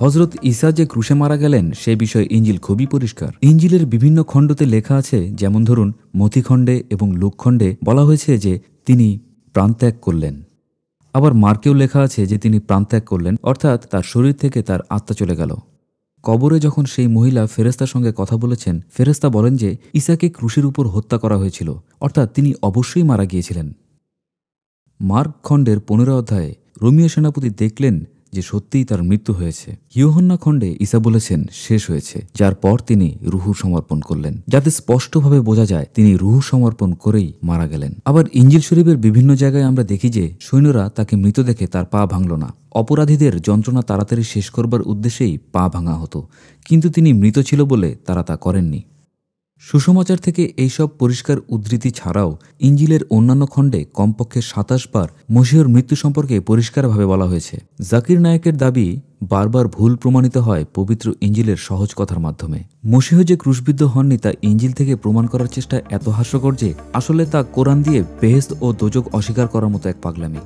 হজরত ইসা যে ক্রুশে মারা গেলেন সে বিষয়ে ইঞ্জিল খুবই পরিষ্কার ইঞ্জিলের বিভিন্ন খণ্ডতে লেখা আছে যেমন ধরুন মথিখণ্ডে এবং লোকখণ্ডে বলা হয়েছে যে তিনি প্রাণত্যাগ করলেন আবার মার্কেও লেখা আছে যে তিনি প্রাণত্যাগ করলেন অর্থাৎ তার শরীর থেকে তার আত্মা চলে গেল কবরে যখন সেই মহিলা ফেরেস্তার সঙ্গে কথা বলেছেন ফেরেস্তা বলেন যে ইসাকে ক্রুশের উপর হত্যা করা হয়েছিল অর্থাৎ তিনি অবশ্যই মারা গিয়েছিলেন মার্ক খণ্ডের পনেরো অধ্যায়ে রোমীয় সেনাপতি দেখলেন যে সত্যিই তার মৃত্যু হয়েছে ইউহন্না খণ্ডে ঈসা বলেছেন শেষ হয়েছে যার পর তিনি রুহু সমর্পণ করলেন যাতে স্পষ্টভাবে বোঝা যায় তিনি রুহু সমর্পণ করেই মারা গেলেন আবার ইঞ্জিল শরীফের বিভিন্ন জায়গায় আমরা দেখি যে সৈন্যরা তাকে মৃত দেখে তার পা ভাঙল না অপরাধীদের যন্ত্রণা তাড়াতাড়ি শেষ করবার উদ্দেশ্যেই পা ভাঙা হতো কিন্তু তিনি মৃত ছিল বলে তারা তা করেননি সুসমাচার থেকে এইসব পরিষ্কার উদ্ধৃতি ছাড়াও ইঞ্জিলের অন্যান্য খণ্ডে কমপক্ষে সাতাশ বার মসিহর মৃত্যু সম্পর্কে পরিষ্কারভাবে বলা হয়েছে জাকির নায়কের দাবি বারবার ভুল প্রমাণিত হয় পবিত্র ইঞ্জিলের সহজ কথার মাধ্যমে মসিহ যে ক্রুশবিদ্ধ হননি তা ইঞ্জিল থেকে প্রমাণ করার চেষ্টা এত হাস্যকর যে আসলে তা কোরআন দিয়ে বেহেস্ত ও দোজক অস্বীকার করার মতো এক পাগলামি